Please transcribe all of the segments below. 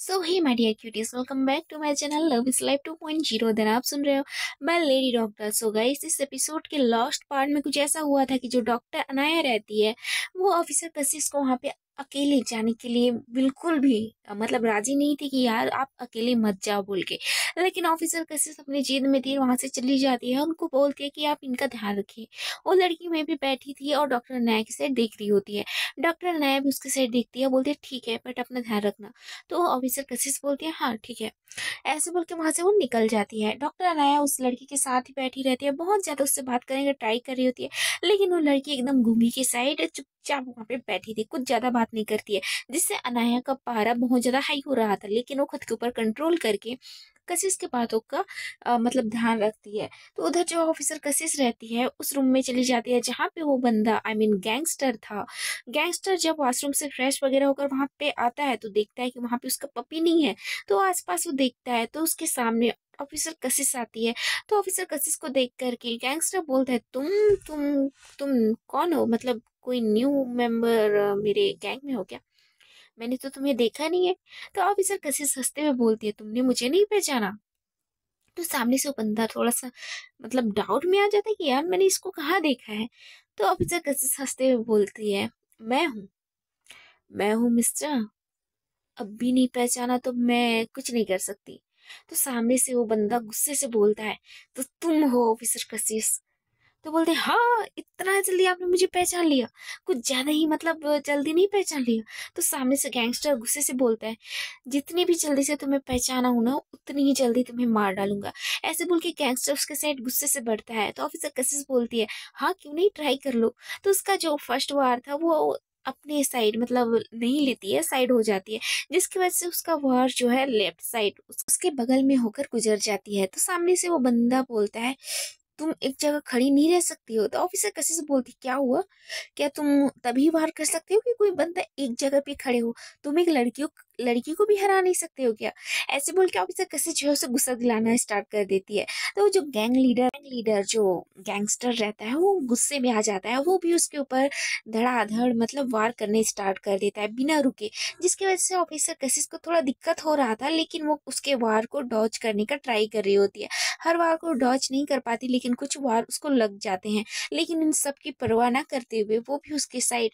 so hi my dear cuties welcome back to my channel love is life two point zero then आप सुन रहे हो मैं lady doctor सो गई इस एपिसोड के लास्ट पार्ट में कुछ ऐसा हुआ था कि जो डॉक्टर अनाया रहती है वो ऑफिसर कशिश को वहाँ पे अकेले जाने के लिए बिल्कुल भी मतलब राजी नहीं थी कि यार आप अकेले मत जाओ बोल के लेकिन ऑफिसर कैसे अपनी जीत में थी वहाँ से चली जाती है उनको बोलती है कि आप इनका ध्यान रखिए वो लड़की में भी बैठी थी और डॉक्टर नायक से देख रही होती है डॉक्टर नायक उसके साइड देखती है बोलती है ठीक है बट अपना ध्यान रखना तो ऑफिसर कशिश बोलती है हाँ ठीक है ऐसे बोल के वहाँ से वो निकल जाती है डॉक्टर अनाया उस लड़की के साथ ही बैठी रहती है बहुत ज़्यादा उससे बात करने का ट्राई कर रही होती है लेकिन वो लड़की एकदम घूमी की साइड चुपचाप वहाँ पे बैठी थी कुछ ज़्यादा बात नहीं करती है जिससे अनाया का पारा बहुत ज़्यादा हाई हो रहा था लेकिन वो खुद के ऊपर कंट्रोल करके कशिश के बातों का आ, मतलब ध्यान रखती है तो उधर जो ऑफिसर कशिश रहती है उस रूम में चली जाती है जहाँ पे वो बंदा I I mean mean, gangster था गैंगस्टर जब वॉशरूम से फ्रेश वगैरह होकर वहाँ पे आता है तो देखता है कि वहाँ पे उसका पपी नहीं है तो आसपास वो देखता है तो उसके सामने ऑफिसर कशिश आती है तो ऑफिसर कशिश को देख करके गैंगस्टर बोलता है तुम तुम तुम कौन हो मतलब कोई न्यू मेंबर मेरे गैंग में हो क्या मैंने तो तुम्हें देखा नहीं है तो ऑफिसर कशिश हंसते हुए बोलती है तुमने मुझे नहीं पहचाना तो सामने से वो बंदा थोड़ा सा मतलब डाउट में आ जाता है कि यार मैंने इसको कहाँ देखा है तो ऑफिसर कैसे हंसते हुए बोलती है मैं हूँ मैं हूँ मिस्टर अब भी नहीं पहचाना तो मैं कुछ नहीं कर सकती तो सामने से वो बंदा गुस्से से बोलता है तो तुम हो ऑफिसर कशिश तो बोलते हाँ इतना जल्दी आपने मुझे पहचान लिया कुछ ज़्यादा ही मतलब जल्दी नहीं पहचान लिया तो सामने से गैंगस्टर गुस्से से बोलता है जितनी भी जल्दी से तुम्हें पहचाना हो ना उतनी ही जल्दी तुम्हें मार डालूंगा ऐसे बोल के गैंगस्टर उसके साइड गुस्से से बढ़ता है तो ऑफिसर से बोलती है हाँ क्यों नहीं ट्राई कर लो तो उसका जो फर्स्ट वार था वो अपने साइड मतलब नहीं लेती है साइड हो जाती है जिसकी वजह से उसका वार जो है लेफ्ट साइड उसके बगल में होकर गुजर जाती है तो सामने से वो बंदा बोलता है तुम एक जगह खड़ी नहीं रह सकती हो तो ऑफिसर कैसे से बोलती क्या हुआ क्या तुम तभी वार कर सकते हो कि कोई बंदा एक जगह पे खड़े हो तुम एक लड़की लड़की को भी हरा नहीं सकते हो क्या ऐसे बोल के ऑफिसर कैसे जो है उसे गुस्सा दिलाना स्टार्ट कर देती है तो जो गैंग लीडर गैंग लीडर जो गैंगस्टर रहता है वो गुस्से में आ जाता है वो भी उसके ऊपर धड़ाधड़ मतलब वार करने स्टार्ट कर देता है बिना रुके जिसकी वजह से ऑफिसर कैसे को थोड़ा दिक्कत हो रहा था लेकिन वो उसके वार को डॉच करने का ट्राई कर रही होती है हर वार को डॉच नहीं कर पाती लेकिन कुछ बार उसको लग जाते हैं लेकिन इन सब की परवाह ना करते हुए वो भी उसके साइड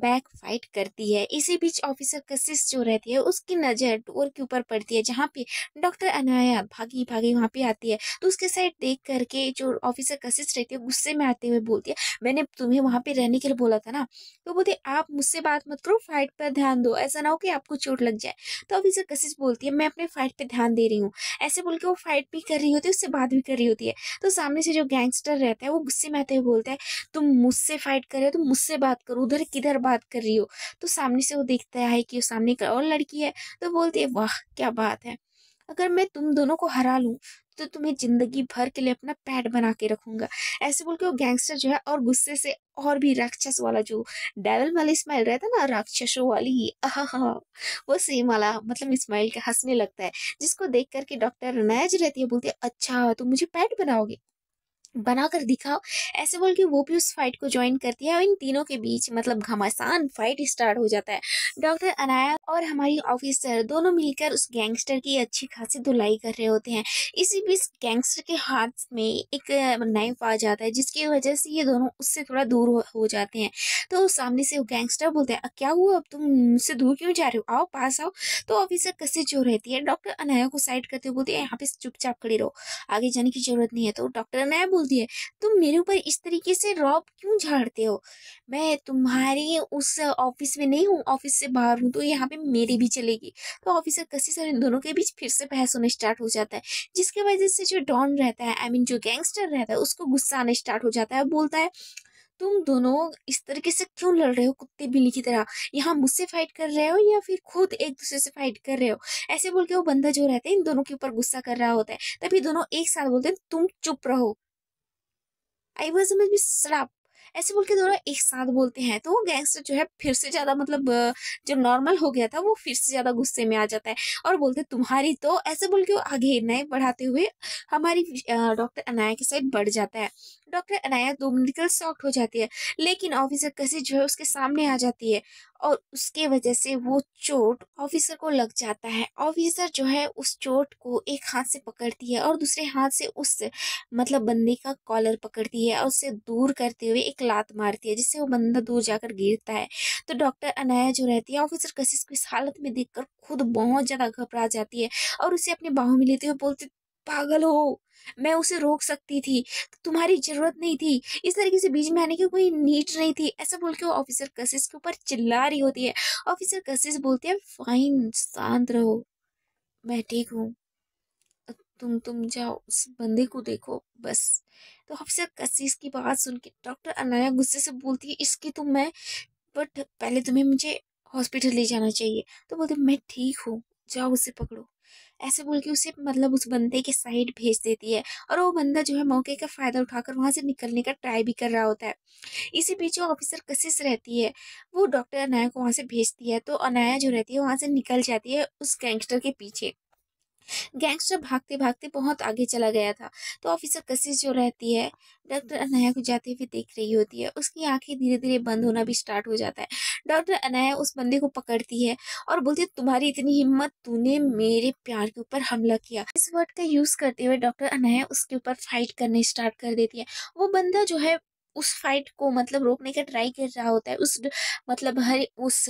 बैक फाइट करती है इसी बीच ऑफिसर कशिश जो रहती है उसकी नज़र डोर के ऊपर पड़ती है जहाँ पे डॉक्टर अनाया भागी भागी वहाँ पे आती है तो उसके साइड देख करके जो ऑफिसर कशिश रहती है गुस्से में आते हुए बोलती है मैंने तुम्हें वहाँ पे रहने के लिए बोला था ना तो बोलते आप मुझसे बात मत करो फाइट पर ध्यान दो ऐसा ना हो कि आपको चोट लग जाए तो ऑफिसर कशिश बोलती है मैं अपने फाइट पर ध्यान दे रही हूँ ऐसे बोल के वो फाइट भी कर रही होती है उससे बात भी कर रही होती है तो सामने से जो गैंगस्टर रहता है वो गुस्से में आते हुए बोलता है तुम मुझसे फाइट कर रहे हो तुम मुझसे बात करो उधर किधर बात कर रही हो तो सामने से वो देखता है कि सामने एक और लड़की है तो बोलती है वाह क्या बात है अगर मैं तुम दोनों को हरा लूँ तो तुम्हें ज़िंदगी भर के लिए अपना पैड बना के रखूँगा ऐसे बोल के वो गैंगस्टर जो है और गुस्से से और भी राक्षस वाला जो डेवल वाला स्माइल रहता है ना राक्षसों वाली ही वो सेम वाला मतलब स्माइल के हंसने लगता है जिसको देख करके डॉक्टर नायज रहती है बोलती है अच्छा तुम मुझे पैड बनाओगे बनाकर दिखाओ ऐसे बोल के वो भी उस फाइट को ज्वाइन करती है और इन तीनों के बीच मतलब घमासान फाइट स्टार्ट हो जाता है डॉक्टर अनाया और हमारी ऑफिसर दोनों मिलकर उस गैंगस्टर की अच्छी खासी धुलाई कर रहे होते हैं इसी बीच गैंगस्टर के हाथ में एक नाइफ आ जाता है जिसकी वजह से ये दोनों उससे थोड़ा दूर हो, जाते हैं तो सामने से वो गैंगस्टर बोलते हैं क्या हुआ अब तुम मुझसे दूर क्यों जा रहे हो आओ पास आओ तो ऑफिसर कसे जो रहती है डॉक्टर अनाया को साइड करते हुए बोलते हैं यहाँ पे चुपचाप खड़ी रहो आगे जाने की जरूरत नहीं है तो डॉक्टर अनाया बोलती है तुम मेरे ऊपर इस तरीके से रॉब क्यों झाड़ते हो मैं तुम्हारी उस ऑफिस में नहीं हूँ ऑफिस से बाहर हूँ तो यहाँ पे मेरी भी चलेगी तो ऑफिसर कसी सर इन दोनों के बीच फिर से बहस होना स्टार्ट हो जाता है जिसके वजह से जो डॉन रहता है आई I मीन mean, जो गैंगस्टर रहता है उसको गुस्सा आना स्टार्ट हो जाता है बोलता है तुम दोनों इस तरीके से क्यों लड़ रहे हो कुत्ते बिल्ली की तरह यहाँ मुझसे फाइट कर रहे हो या फिर खुद एक दूसरे से फाइट कर रहे हो ऐसे बोल के वो बंदा जो रहते हैं इन दोनों के ऊपर गुस्सा कर रहा होता है तभी दोनों एक साथ बोलते हैं तुम चुप रहो I was much be slap ऐसे बोल के दोनों एक साथ बोलते हैं तो गैंगस्टर जो है फिर से ज़्यादा मतलब जो नॉर्मल हो गया था वो फिर से ज़्यादा गुस्से में आ जाता है और बोलते तुम्हारी तो ऐसे बोल के आगे नए बढ़ाते हुए हमारी डॉक्टर अनाया के साइड बढ़ जाता है डॉक्टर अनाया दो मेडिकल शॉक्ट हो जाती है लेकिन ऑफिसर कैसे जो है उसके सामने आ जाती है और उसके वजह से वो चोट ऑफिसर को लग जाता है ऑफिसर जो है उस चोट को एक हाथ से पकड़ती है और दूसरे हाथ से उस मतलब बंदे का कॉलर पकड़ती है और उसे दूर करते हुए एक लात मारती है जिससे वो बंदा दूर जाकर गिरता है तो डॉक्टर अनाया जो रहती है ऑफिसर कशिश को इस हालत में देखकर खुद बहुत ज़्यादा घबरा जाती है और उसे अपने बाहों में लेते हुए बोलते पागल हो मैं उसे रोक सकती थी तुम्हारी ज़रूरत नहीं थी इस तरीके से बीच में आने की कोई नीड नहीं थी ऐसा बोल के वो ऑफिसर कशिश के ऊपर चिल्ला रही होती है ऑफिसर कशिश बोलती है फाइन शांत रहो मैं ठीक हूँ तुम तुम जाओ उस बंदे को देखो बस तो ऑफिसर कशिश की बात सुन के डॉक्टर अनाया गुस्से से बोलती है इसकी तो मैं बट पहले तुम्हें मुझे हॉस्पिटल ले जाना चाहिए तो बोलते मैं ठीक हूँ जाओ उसे पकड़ो ऐसे बोल के उसे मतलब उस बंदे के साइड भेज देती है और वो बंदा जो है मौके का फ़ायदा उठाकर वहाँ से निकलने का ट्राई भी कर रहा होता है इसी बीच वो ऑफिसर कशिश रहती है वो डॉक्टर अनाया को वहाँ से भेजती है तो अनाया जो रहती है वहाँ से निकल जाती है उस गैंगस्टर के पीछे गैंगस्टर भागते भागते बहुत आगे चला गया था तो ऑफिसर कशिश जो रहती है डॉक्टर अनाया को जाते हुए देख रही होती है उसकी आंखें धीरे धीरे बंद होना भी स्टार्ट हो जाता है डॉक्टर अनाया उस बंदे को पकड़ती है और बोलती है तुम्हारी इतनी हिम्मत तूने मेरे प्यार के ऊपर हमला किया इस वर्ड का यूज़ करते हुए डॉक्टर अनाया उसके ऊपर फाइट करने स्टार्ट कर देती है वो बंदा जो है उस फाइट को मतलब रोकने का ट्राई कर रहा होता है उस मतलब हर उस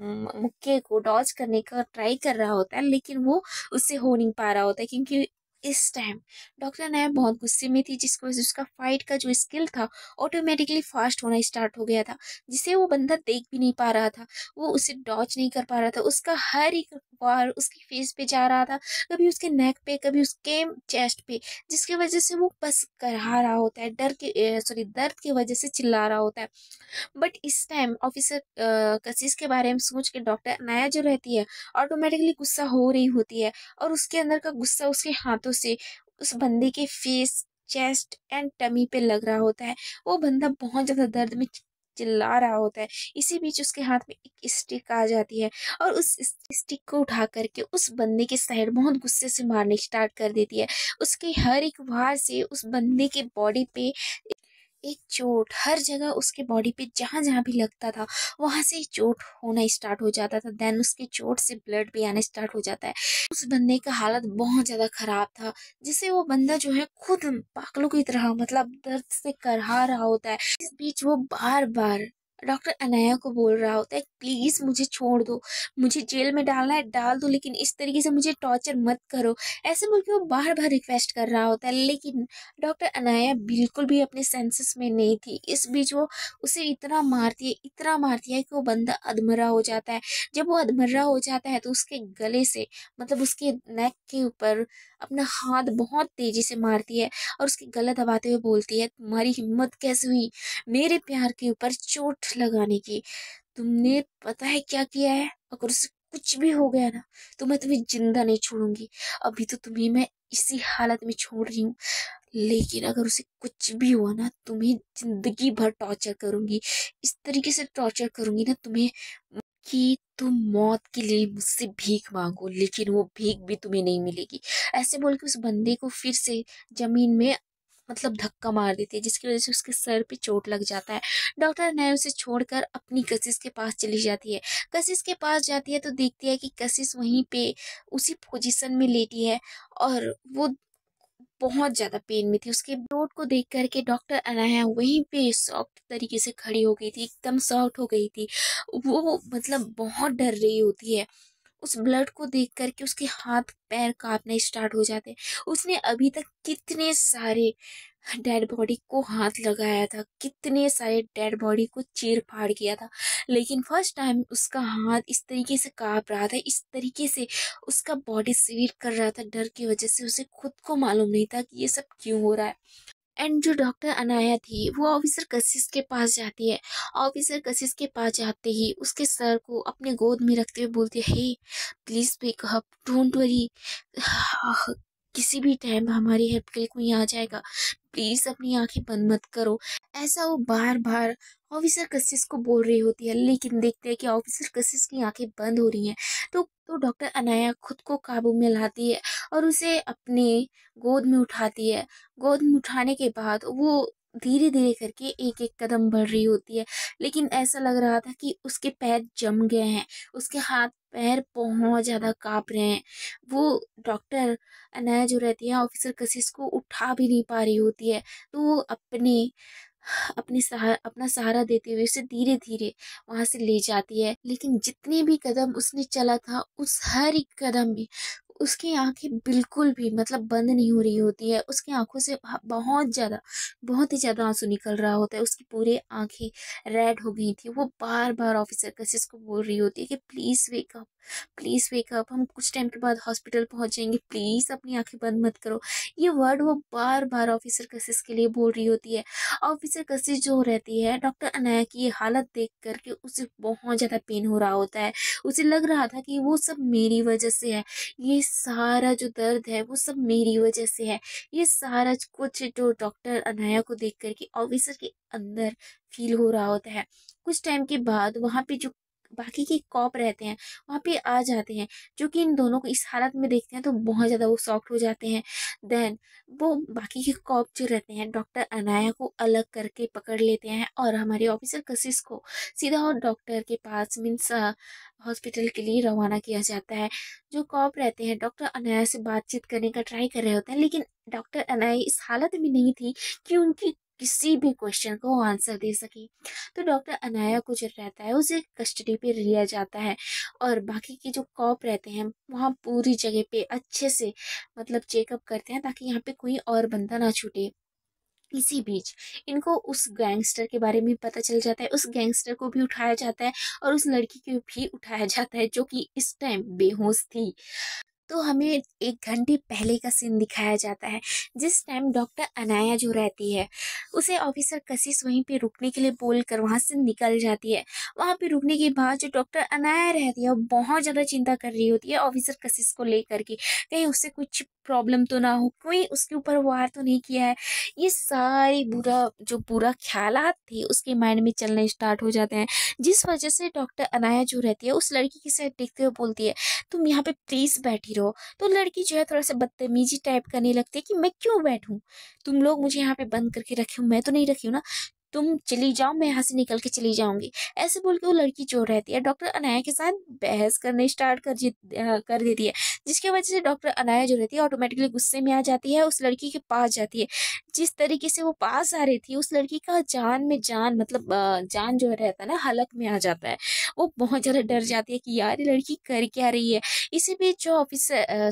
मुक्के को डॉज करने का ट्राई कर रहा होता है लेकिन वो उससे हो नहीं पा रहा होता है क्योंकि इस टाइम डॉक्टर नायब बहुत गुस्से में थी जिसकी वजह से उसका फाइट का जो स्किल था ऑटोमेटिकली फास्ट होना स्टार्ट हो गया था जिसे वो बंदा देख भी नहीं पा रहा था वो उसे डॉच नहीं कर पा रहा था उसका हर एक बार उसकी फेस पे जा रहा था कभी उसके नेक पे कभी उसके चेस्ट पे जिसकी वजह से वो बस करहा रहा होता है डर के सॉरी दर्द की वजह से चिल्ला रहा होता है बट इस टाइम ऑफिसर कशिश के बारे में सोच के डॉक्टर नया जो रहती है ऑटोमेटिकली गुस्सा हो रही होती है और उसके अंदर का गुस्सा उसके हाथों टैटू से उस बंदे के फेस चेस्ट एंड टमी पे लग रहा होता है वो बंदा बहुत ज़्यादा दर्द में चिल्ला रहा होता है इसी बीच उसके हाथ में एक स्टिक आ जाती है और उस स्टिक को उठा करके उस बंदे के साइड बहुत गुस्से से मारने स्टार्ट कर देती है उसके हर एक वार से उस बंदे के बॉडी पे एक चोट हर जगह उसके बॉडी पे जहाँ जहाँ भी लगता था वहाँ से चोट होना स्टार्ट हो जाता था देन उसके चोट से ब्लड भी आना स्टार्ट हो जाता है उस बंदे का हालत बहुत ज़्यादा ख़राब था जिससे वो बंदा जो है खुद पागलों की तरह मतलब दर्द से करहा रहा होता है इस बीच वो बार बार डॉक्टर अनाया को बोल रहा होता है प्लीज़ मुझे छोड़ दो मुझे जेल में डालना है डाल दो लेकिन इस तरीके से मुझे टॉर्चर मत करो ऐसे बोल के वो बार बार रिक्वेस्ट कर रहा होता है लेकिन डॉक्टर अनाया बिल्कुल भी अपने सेंसेस में नहीं थी इस बीच वो उसे इतना मारती है इतना मारती है कि वो बंदा अधमरा हो जाता है जब वो अधमरा हो जाता है तो उसके गले से मतलब उसके नेक के ऊपर अपना हाथ बहुत तेज़ी से मारती है और उसके गला दबाते हुए बोलती है तुम्हारी हिम्मत कैसे हुई मेरे प्यार के ऊपर चोट पूछ लगाने की तुमने पता है क्या किया है अगर उसे कुछ भी हो गया ना तो मैं तुम्हें जिंदा नहीं छोड़ूंगी अभी तो तुम्हें मैं इसी हालत में छोड़ रही हूँ लेकिन अगर उसे कुछ भी हुआ ना तुम्हें तो जिंदगी भर टॉर्चर करूंगी इस तरीके से टॉर्चर करूंगी ना तुम्हें कि तुम मौत के लिए मुझसे भीख मांगो लेकिन वो भीख भी तुम्हें नहीं मिलेगी ऐसे बोल के उस बंदे को फिर से ज़मीन में मतलब धक्का मार देती है जिसकी वजह से उसके सर पे चोट लग जाता है डॉक्टर अनाया उसे छोड़कर अपनी कशिश के पास चली जाती है कशिश के पास जाती है तो देखती है कि कशिश वहीं पे उसी पोजिशन में लेटी है और वो बहुत ज़्यादा पेन में थी उसके चोट को देख करके डॉक्टर अनाया वहीं पे सॉफ्ट तरीके से खड़ी हो गई थी एकदम सॉफ्ट हो गई थी वो मतलब बहुत डर रही होती है उस ब्लड को देख कर के उसके हाथ पैर काँपने स्टार्ट हो जाते उसने अभी तक कितने सारे डेड बॉडी को हाथ लगाया था कितने सारे डेड बॉडी को चीर फाड़ किया था लेकिन फर्स्ट टाइम उसका हाथ इस तरीके से काँप रहा था इस तरीके से उसका बॉडी स्वीट कर रहा था डर की वजह से उसे खुद को मालूम नहीं था कि ये सब क्यों हो रहा है एंड जो डॉक्टर अनाया थी वो ऑफिसर कशिश के पास जाती है ऑफिसर कशिश के पास जाते ही उसके सर को अपने गोद में रखते हुए बोलते है hey please backup don't worry किसी भी टाइम हमारी हेल्प के लिए कोई आ जाएगा प्लीज़ अपनी आंखें बंद मत करो ऐसा वो बार बार ऑफिसर कशिश को बोल रही होती है लेकिन देखते हैं कि ऑफिसर कशिश की आंखें बंद हो रही हैं तो तो डॉक्टर अनाया खुद को काबू में लाती है और उसे अपने गोद में उठाती है गोद में उठाने के बाद वो धीरे धीरे करके एक एक कदम बढ़ रही होती है लेकिन ऐसा लग रहा था कि उसके पैर जम गए हैं उसके हाथ पैर बहुत ज़्यादा काँप रहे हैं वो डॉक्टर अनाया जो रहती है ऑफिसर कशिश को उठा भी नहीं पा रही होती है तो वो अपने अपने सहारा अपना सहारा देते हुए उसे धीरे धीरे वहाँ से ले जाती है लेकिन जितने भी कदम उसने चला था उस हर एक कदम में उसकी आंखें बिल्कुल भी मतलब बंद नहीं हो रही होती है उसकी आंखों से बहुत ज़्यादा बहुत ही ज़्यादा आंसू निकल रहा होता है उसकी पूरी आंखें रेड हो गई थी वो बार बार ऑफिसर कसिस को बोल रही होती है कि प्लीज़ वेकअप प्लीज़ वेकअप हम कुछ टाइम के बाद हॉस्पिटल पहुंच जाएंगे प्लीज़ अपनी आंखें बंद मत करो ये वर्ड वो बार बार ऑफिसर कशिश के लिए बोल रही होती है ऑफिसर कशिश जो रहती है डॉक्टर अनाया की ये हालत देख करके उसे बहुत ज़्यादा पेन हो रहा होता है उसे लग रहा था कि वो सब मेरी वजह से है ये सारा जो दर्द है वो सब मेरी वजह से है ये सारा कुछ जो डॉक्टर अनाया को देख करके ऑफिसर के अंदर फील हो रहा होता है कुछ टाइम के बाद वहाँ पे जो बाकी के कॉप रहते हैं वहाँ पे आ जाते हैं जो कि इन दोनों को इस हालत में देखते हैं तो बहुत ज़्यादा वो सॉफ्ट हो जाते हैं देन वो बाकी के कॉप जो रहते हैं डॉक्टर अनाया को अलग करके पकड़ लेते हैं और हमारे ऑफिसर कशिश को सीधा और डॉक्टर के पास मीन्स हॉस्पिटल के लिए रवाना किया जाता है जो कॉप रहते हैं डॉक्टर अनाया से बातचीत करने का ट्राई कर रहे होते हैं लेकिन डॉक्टर अनाया इस हालत में नहीं थी कि उनकी किसी भी क्वेश्चन को आंसर दे सके तो डॉक्टर अनाया को जो रहता है उसे कस्टडी पे लिया जाता है और बाकी के जो कॉप रहते हैं वहाँ पूरी जगह पे अच्छे से मतलब चेकअप करते हैं ताकि यहाँ पे कोई और बंदा ना छूटे इसी बीच इनको उस गैंगस्टर के बारे में पता चल जाता है उस गैंगस्टर को भी उठाया जाता है और उस लड़की को भी उठाया जाता है जो कि इस टाइम बेहोश थी तो हमें एक घंटे पहले का सीन दिखाया जाता है जिस टाइम डॉक्टर अनाया जो रहती है उसे ऑफिसर कशिश वहीं पे रुकने के लिए बोलकर वहाँ से निकल जाती है वहाँ पे रुकने के बाद जो डॉक्टर अनाया रहती है वो बहुत ज़्यादा चिंता कर रही होती है ऑफिसर कशिश को लेकर के कहीं उससे कुछ प्रॉब्लम तो ना हो कोई उसके ऊपर वार तो नहीं किया है ये सारी बुरा जो बुरा ख्याल थे उसके माइंड में चलने स्टार्ट हो जाते हैं जिस वजह से डॉक्टर अनाया जो रहती है उस लड़की के साथ देखते हुए बोलती है तुम यहाँ पे प्लीज़ बैठी रहो तो लड़की जो है थोड़ा सा बदतमीजी टाइप करने लगती है कि मैं क्यों बैठूँ तुम लोग मुझे यहाँ पे बंद करके रखे हो मैं तो नहीं रखी हूँ ना तुम चली जाओ मैं यहाँ से निकल के चली जाऊँगी ऐसे बोल के वो लड़की चोर रहती है डॉक्टर अनाया के साथ बहस करने स्टार्ट कर कर देती है जिसकी वजह से डॉक्टर अनाया जो रहती है ऑटोमेटिकली गुस्से में आ जाती है उस लड़की के पास जाती है जिस तरीके से वो पास आ रही थी उस लड़की का जान में जान मतलब जान जो रहता है ना हलक में आ जाता है वो बहुत ज़्यादा डर जाती है कि यार ये लड़की कर क्या रही है इसी बीच जो ऑफिस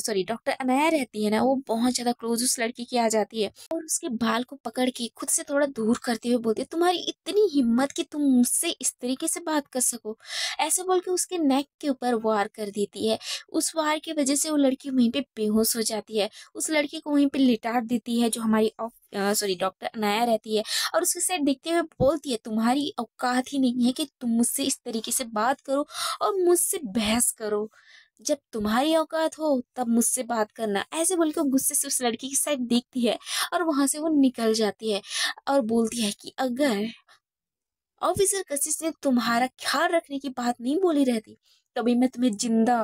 सॉरी डॉक्टर अनाया रहती है ना वो बहुत ज़्यादा क्लोज उस लड़की की आ जाती है और उसके बाल को पकड़ के खुद से थोड़ा दूर करते हुए बोलती है तुम्हारी इतनी हिम्मत कि तुम मुझसे इस तरीके से बात कर सको ऐसे बोल के उसके नेक के ऊपर वार कर देती है उस वार की वजह से वो लड़की वहीं पर बेहोश हो जाती है उस लड़की को वहीं पर लिटाट देती है जो हमारी ऑफ सॉरी डॉक्टर अनाया रहती है और उसके साइड देखते हुए बोलती है तुम्हारी औकात ही नहीं है कि तुम मुझसे इस तरीके से बात करो और मुझसे बहस करो जब तुम्हारी औकात हो तब मुझसे बात करना ऐसे बोल के गुस्से से उस लड़की की साइड देखती है और वहाँ से वो निकल जाती है और बोलती है कि अगर ऑफिसर कशिश ने तुम्हारा ख्याल रखने की बात नहीं बोली रहती तभी मैं तुम्हें जिंदा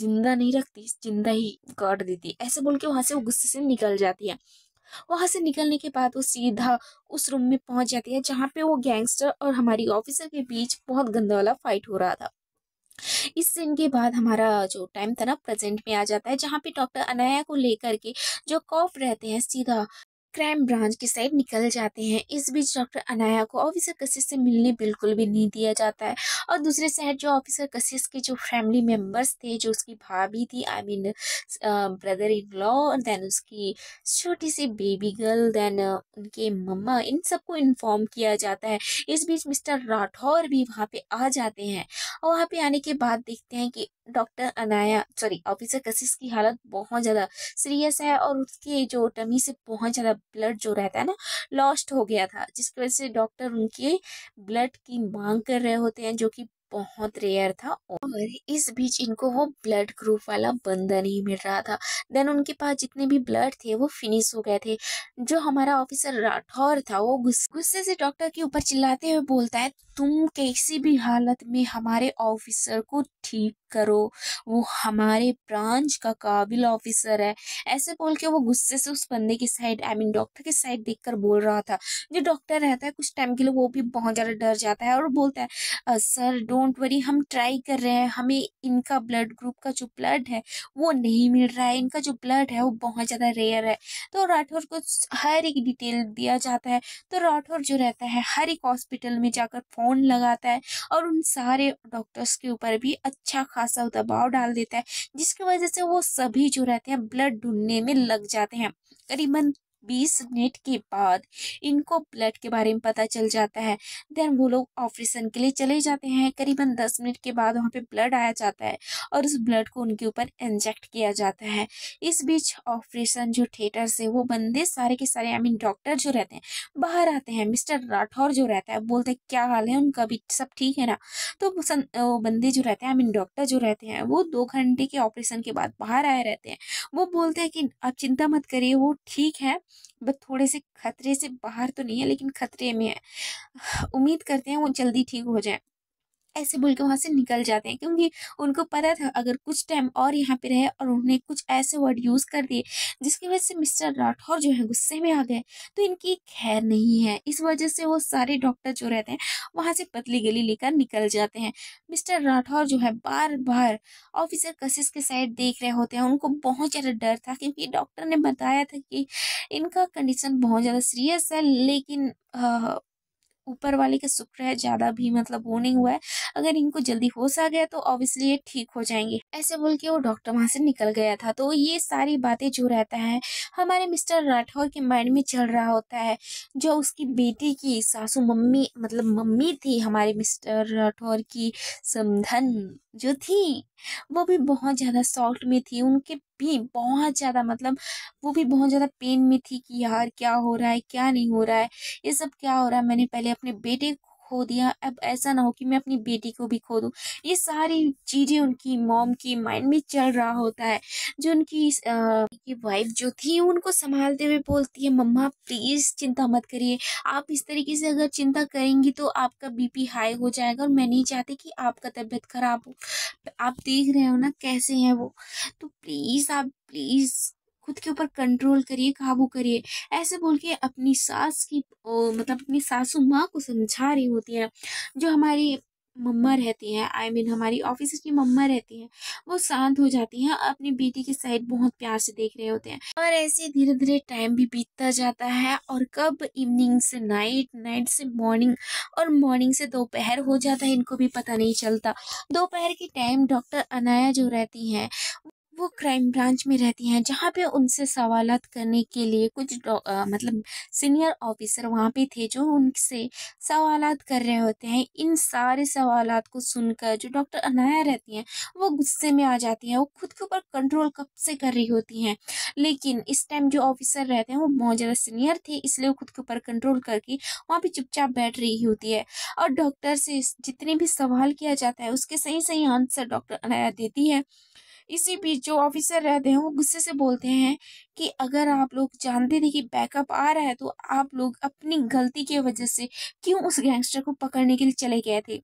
जिंदा नहीं रखती जिंदा ही काट देती ऐसे बोल के वहाँ से वो गुस्से से निकल जाती है वहाँ से निकलने के बाद वो सीधा उस रूम में पहुँच जाती है जहाँ पे वो गैंगस्टर और हमारी ऑफिसर के बीच बहुत गंदा वाला फाइट हो रहा था इस सीन के बाद हमारा जो टाइम था ना प्रेजेंट में आ जाता है जहाँ पे डॉक्टर अनाया को लेकर के जो कॉफ रहते हैं सीधा क्राइम ब्रांच की साइड निकल जाते हैं इस बीच डॉक्टर अनाया को ऑफिसर कशिश से मिलने बिल्कुल भी नहीं दिया जाता है और दूसरे साइड जो ऑफिसर कशिश के जो फैमिली मेम्बर्स थे जो उसकी भाभी थी I mean brother in law then उसकी छोटी सी बेबी गर्ल देन उनके मम्मा इन सबको इन्फॉर्म किया जाता है इस बीच मिस्टर राठौर भी वहाँ पर आ जाते हैं और वहाँ पर आने के बाद देखते हैं कि डॉक्टर अनाया सॉरी ऑफिसर कशिश की हालत बहुत ज़्यादा सीरियस है और उसके जो टमी से बहुत ज़्यादा ब्लड जो रहता है ना लॉस्ट हो गया था जिसकी वजह से डॉक्टर उनके ब्लड की मांग कर रहे होते हैं जो कि बहुत रेयर था और इस बीच इनको वो ब्लड ग्रुप वाला बंदा नहीं मिल रहा था देन उनके पास जितने भी ब्लड थे वो फिनिश हो गए थे जो हमारा ऑफिसर राठौर था वो गुस्से से डॉक्टर के ऊपर चिल्लाते हुए बोलता है तुम कैसी भी हालत में हमारे ऑफिसर को ठीक करो वो हमारे ब्रांच का काबिल ऑफिसर है ऐसे बोल के वो गुस्से से उस बंदे की साइड आई मीन डॉक्टर की साइड देखकर बोल रहा था जो डॉक्टर रहता है कुछ टाइम के लिए वो भी बहुत ज़्यादा डर जाता है और बोलता है सर डोंट वरी हम ट्राई कर रहे हैं हमें इनका ब्लड ग्रुप का जो ब्लड है वो नहीं मिल रहा है इनका जो ब्लड है वो बहुत ज़्यादा रेयर है तो राठौर को हर एक डिटेल दिया जाता है तो राठौर जो रहता है हर एक हॉस्पिटल में जाकर फोन फ़ोन लगाता है और उन सारे डॉक्टर्स के ऊपर भी अच्छा खासा दबाव डाल देता है जिसकी वजह से वो सभी जो रहते हैं ब्लड ढूंढने में लग जाते हैं करीबन बीस मिनट के बाद इनको ब्लड के बारे में पता चल जाता है देन वो लोग ऑपरेशन के लिए चले जाते हैं करीबन दस मिनट के बाद वहाँ पे ब्लड आया जाता है और उस ब्लड को उनके ऊपर इंजेक्ट किया जाता है इस बीच ऑपरेशन जो थिएटर से वो बंदे सारे के सारे आई मीन डॉक्टर जो रहते हैं बाहर आते हैं मिस्टर राठौर जो रहता है बोलते हैं क्या हाल है उनका भी सब ठीक है ना तो वो बंदे जो रहते हैं आई मीन डॉक्टर जो रहते हैं वो दो घंटे के ऑपरेशन के बाद बाहर आए रहते हैं वो बोलते हैं कि आप चिंता मत करिए वो ठीक है बस थोड़े से खतरे से बाहर तो नहीं है लेकिन खतरे में है उम्मीद करते हैं वो जल्दी ठीक हो जाए ऐसे बोल के वहाँ से निकल जाते हैं क्योंकि उनको पता था अगर कुछ टाइम और यहाँ पे रहे और उन्होंने कुछ ऐसे वर्ड यूज़ कर दिए जिसकी वजह से मिस्टर राठौर जो है गुस्से में आ गए तो इनकी खैर नहीं है इस वजह से वो सारे डॉक्टर जो रहते हैं वहाँ से पतली गली लेकर निकल जाते हैं मिस्टर राठौर जो है बार बार ऑफिसर कशिश के साइड देख रहे होते हैं उनको बहुत ज़्यादा डर था क्योंकि डॉक्टर ने बताया था कि इनका कंडीशन बहुत ज़्यादा सीरियस है लेकिन ऊपर वाले का शुक्र है ज़्यादा भी मतलब वो नहीं हुआ है अगर इनको जल्दी होश आ गया तो ऑब्वियसली ये ठीक हो जाएंगे ऐसे बोल के वो डॉक्टर वहां से निकल गया था तो ये सारी बातें जो रहता है हमारे मिस्टर राठौर के माइंड में चल रहा होता है जो उसकी बेटी की सासू मम्मी मतलब मम्मी थी हमारे मिस्टर राठौर की समधन जो थी वो भी बहुत ज़्यादा सॉफ्ट में थी उनके भी बहुत ज़्यादा मतलब वो भी बहुत ज़्यादा पेन में थी कि यार क्या हो रहा है क्या नहीं हो रहा है ये सब क्या हो रहा है मैंने पहले अपने बेटे खो दिया अब ऐसा ना हो कि मैं अपनी बेटी को भी खो दूँ ये सारी चीज़ें उनकी मॉम के माइंड में चल रहा होता है जो उनकी की वाइफ जो थी उनको संभालते हुए बोलती है मम्मा प्लीज़ चिंता मत करिए आप इस तरीके से अगर चिंता करेंगी तो आपका बीपी हाई हो जाएगा और मैं नहीं चाहती कि आपका तबीयत ख़राब हो आप देख रहे हो ना कैसे हैं वो तो प्लीज़ आप प्लीज़ खुद के ऊपर कंट्रोल करिए काबू करिए ऐसे बोल के अपनी सास की ओ, मतलब अपनी सासू माँ को समझा रही होती हैं जो हमारी मम्मा रहती हैं आई I मीन mean, हमारी ऑफिस की मम्मा रहती हैं वो शांत हो जाती हैं अपनी बेटी की साइड बहुत प्यार से देख रहे होते हैं और ऐसे धीरे धीरे टाइम भी बीतता जाता है और कब इवनिंग से नाइट नाइट से मॉर्निंग और मॉर्निंग से दोपहर हो जाता है इनको भी पता नहीं चलता दोपहर के टाइम डॉक्टर अनाया जो रहती हैं वो क्राइम ब्रांच में रहती हैं जहाँ पे उनसे सवाल करने के लिए कुछ आ, मतलब सीनियर ऑफिसर वहाँ पे थे जो उनसे सवालत कर रहे होते हैं इन सारे सवालत को सुनकर जो डॉक्टर अनाया रहती हैं वो गुस्से में आ जाती हैं वो खुद के ऊपर कंट्रोल कब से कर रही होती हैं लेकिन इस टाइम जो ऑफिसर रहते हैं वो बहुत ज़्यादा सीनियर थे इसलिए वो खुद के ऊपर कंट्रोल करके वहाँ पर चुपचाप बैठ रही होती है और डॉक्टर से जितने भी सवाल किया जाता है उसके सही सही आंसर डॉक्टर अनाया देती है इसी बीच जो ऑफिसर रहते हैं वो गुस्से से बोलते हैं कि अगर आप लोग जानते थे कि बैकअप आ रहा है तो आप लोग अपनी गलती की वजह से क्यों उस गैंगस्टर को पकड़ने के लिए चले गए थे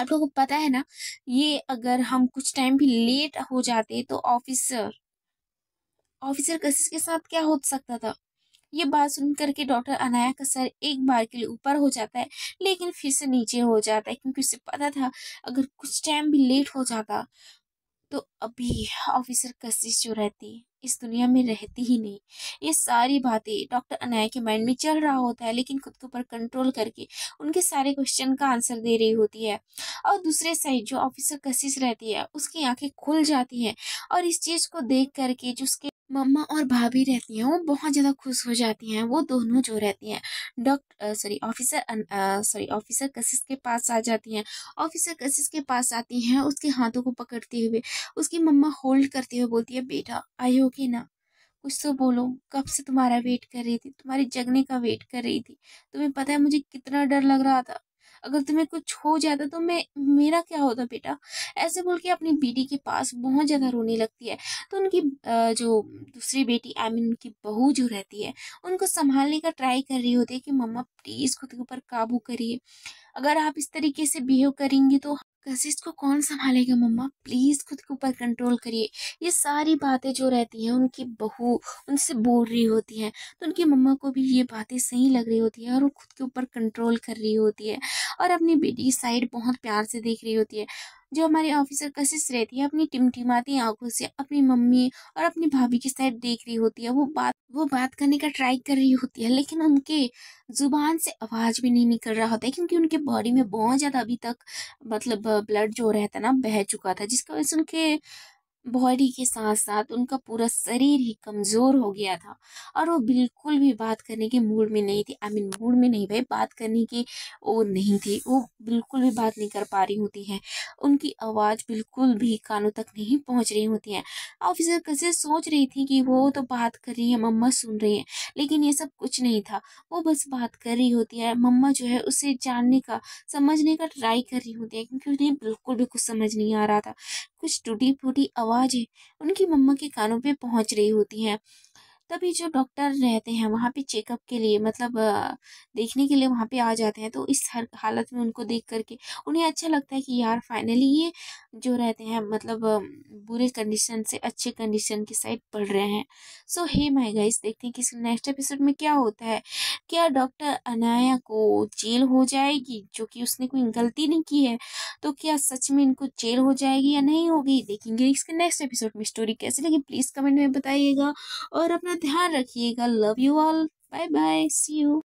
आप लोगों को पता है ना ये अगर हम कुछ टाइम भी लेट हो जाते तो ऑफिसर ऑफिसर कशिश के साथ क्या हो सकता था ये बात सुन करके डॉक्टर अनाया का सर एक बार के लिए ऊपर हो जाता है लेकिन फिर से नीचे हो जाता है क्योंकि उसे पता था अगर कुछ टाइम भी लेट हो जाता तो अभी ऑफिसर कशिश जो रहती इस दुनिया में रहती ही नहीं ये सारी बातें डॉक्टर अनाया के माइंड में चल रहा होता है लेकिन खुद के ऊपर कंट्रोल करके उनके सारे क्वेश्चन का आंसर दे रही होती है और दूसरे साइड जो ऑफिसर कशिश रहती है उसकी आंखें खुल जाती हैं और इस चीज़ को देख करके जो उसके मम्मा और भाभी रहती हैं वो बहुत ज़्यादा खुश हो जाती हैं वो दोनों जो रहती हैं doctor sorry officer sorry officer Kashish के पास आ जाती हैं ऑफिसर कशिश के पास आती हैं उसके हाथों को पकड़ते हुए उसकी मम्मा होल्ड करते हुए बोलती है बेटा आयोगे ना कुछ तो बोलो कब से तुम्हारा वेट कर रही थी तुम्हारे जगने का वेट कर रही थी तुम्हें पता है मुझे कितना डर लग रहा था अगर तुम्हें कुछ हो जाता तो मैं मेरा क्या होता बेटा ऐसे बोल के अपनी बेटी के पास बहुत ज़्यादा रोने लगती है तो उनकी जो दूसरी बेटी आई मीन उनकी बहू जो रहती है उनको संभालने का ट्राई कर रही होती है कि मम्मा प्लीज़ खुद के ऊपर काबू करिए अगर आप इस तरीके से बिहेव करेंगी तो कशिश को कौन संभालेगा मम्मा प्लीज़ खुद के ऊपर कंट्रोल करिए ये सारी बातें जो रहती हैं उनकी बहू उनसे बोल रही होती है तो उनकी मम्मा को भी ये बातें सही लग रही होती है और वो खुद के ऊपर कंट्रोल कर रही होती है और अपनी बेटी की साइड बहुत प्यार से देख रही होती है जो हमारे ऑफिसर कशिश रहती है अपनी टिमटिमाती आंखों से अपनी मम्मी और अपनी भाभी की साइड देख रही होती है वो बात वो बात करने का ट्राई कर रही होती है लेकिन उनके ज़ुबान से आवाज़ भी नहीं निकल रहा होता है क्योंकि उनके बॉडी में बहुत ज़्यादा अभी तक मतलब ब्लड जो रहता ना बह चुका था जिसकी वजह से उनके बॉडी के साथ साथ उनका पूरा शरीर ही कमज़ोर हो गया था और वो बिल्कुल भी बात करने के मूड में नहीं थी आई मीन मूड में नहीं भाई बात करने की वो नहीं थी वो बिल्कुल भी बात नहीं कर पा रही होती है उनकी आवाज़ बिल्कुल भी कानों तक नहीं पहुँच रही होती है ऑफिसर कैसे सोच रही थी कि वो तो बात कर रही है मम्मा सुन रही है लेकिन ये सब कुछ नहीं था वो बस बात कर रही होती है मम्मा जो है उसे जानने का समझने का ट्राई कर रही होती है क्योंकि उन्हें बिल्कुल भी कुछ समझ नहीं आ रहा था कुछ टूटी फूटी आवाज़ें उनकी मम्मा के कानों पे पहुंच रही होती हैं तभी जो डॉक्टर रहते हैं वहाँ पे चेकअप के लिए मतलब देखने के लिए वहाँ पे आ जाते हैं तो इस हर हालत में उनको देख करके उन्हें अच्छा लगता है कि यार फाइनली ये जो रहते हैं मतलब बुरे कंडीशन से अच्छे कंडीशन की साइड पढ़ रहे हैं सो हे माई गाइस देखते हैं कि नेक्स्ट एपिसोड में क्या होता है क्या डॉक्टर अनाया को जेल हो जाएगी जो कि उसने कोई गलती नहीं की है तो क्या सच में इनको जेल हो जाएगी या नहीं होगी देखेंगे इसके नेक्स्ट एपिसोड में स्टोरी कैसी लगी प्लीज़ कमेंट में बताइएगा और अपना ध्यान रखिएगा love you all bye bye see you